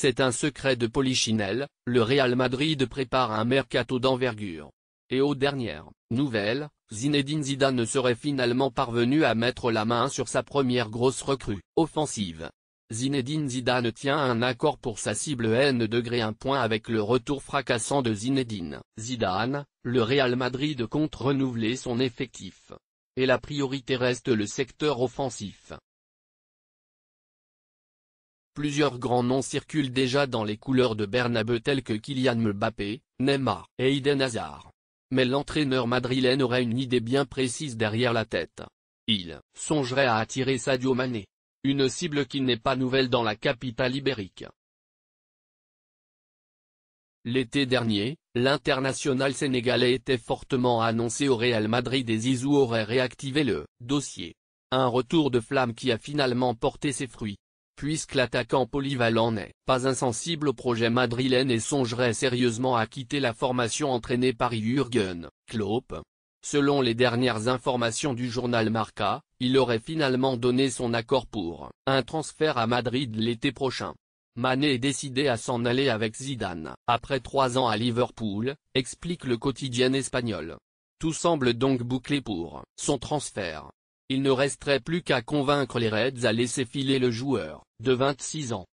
C'est un secret de Polichinelle, le Real Madrid prépare un mercato d'envergure. Et aux dernières nouvelles, Zinedine Zidane serait finalement parvenu à mettre la main sur sa première grosse recrue offensive. Zinedine Zidane tient un accord pour sa cible N degré 1 point avec le retour fracassant de Zinedine. Zidane, le Real Madrid compte renouveler son effectif. Et la priorité reste le secteur offensif. Plusieurs grands noms circulent déjà dans les couleurs de Bernabeu tels que Kylian Mbappé, Neymar et Eden Hazard. Mais l'entraîneur madrilène aurait une idée bien précise derrière la tête. Il songerait à attirer Sadio Mané. Une cible qui n'est pas nouvelle dans la capitale ibérique. L'été dernier, l'international sénégalais était fortement annoncé au Real Madrid et Zizou aurait réactivé le dossier. Un retour de flamme qui a finalement porté ses fruits puisque l'attaquant polyvalent n'est pas insensible au projet madrilène et songerait sérieusement à quitter la formation entraînée par Jürgen Klopp. Selon les dernières informations du journal Marca, il aurait finalement donné son accord pour un transfert à Madrid l'été prochain. Mané est décidé à s'en aller avec Zidane, après trois ans à Liverpool, explique le quotidien espagnol. Tout semble donc bouclé pour son transfert. Il ne resterait plus qu'à convaincre les Reds à laisser filer le joueur de 26 ans.